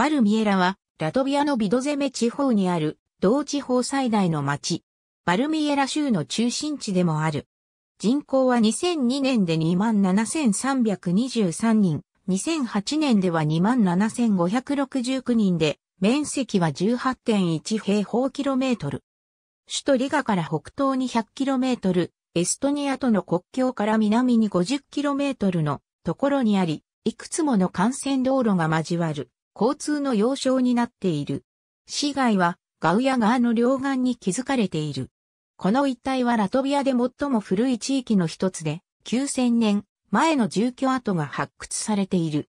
バルミエラは、ラトビアのビドゼメ地方にある、同地方最大の町、バルミエラ州の中心地でもある。人口は2002年で27,323人、2008年では27,569人で、面積は18.1平方キロメートル。首都リガから北東に100キロメートル、エストニアとの国境から南に50キロメートルのところにあり、いくつもの幹線道路が交わる。交通の要衝になっている。市街はガウヤ川の両岸に築かれている。この一帯はラトビアで最も古い地域の一つで、9000年前の住居跡が発掘されている。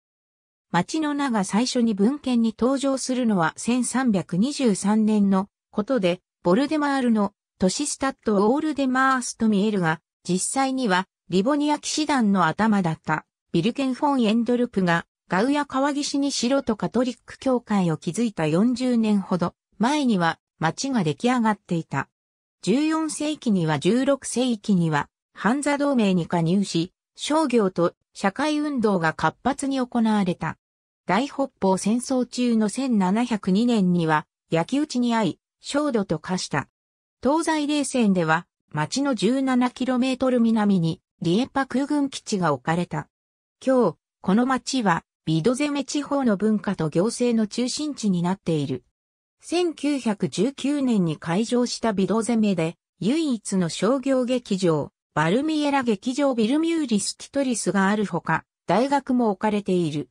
町の名が最初に文献に登場するのは1323年のことで、ボルデマールの都市スタッドオールデマースと見えるが、実際にはリボニア騎士団の頭だったビルケンフォン・エンドルプがガウや川岸に城とカトリック教会を築いた40年ほど前には町が出来上がっていた。14世紀には16世紀には、ハンザ同盟に加入し、商業と社会運動が活発に行われた。大北方戦争中の1702年には、焼き討ちに遭い、焦土と化した。東西冷戦では、町の 17km 南に、リエパ空軍基地が置かれた。今日、この町は、ビドゼメ地方の文化と行政の中心地になっている。1919年に開場したビドゼメで、唯一の商業劇場、バルミエラ劇場ビルミューリス・ティトリスがあるほか、大学も置かれている。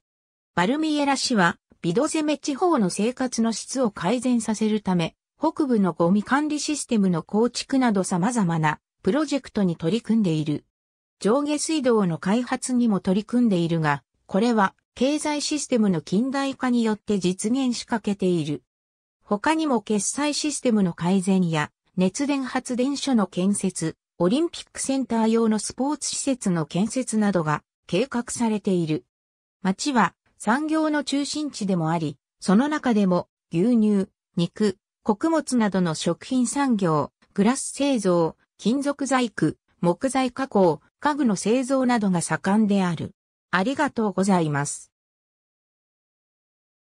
バルミエラ市は、ビドゼメ地方の生活の質を改善させるため、北部のゴミ管理システムの構築など様々なプロジェクトに取り組んでいる。上下水道の開発にも取り組んでいるが、これは経済システムの近代化によって実現しかけている。他にも決済システムの改善や熱電発電所の建設、オリンピックセンター用のスポーツ施設の建設などが計画されている。町は産業の中心地でもあり、その中でも牛乳、肉、穀物などの食品産業、グラス製造、金属細工、木材加工、家具の製造などが盛んである。ありがとうございます。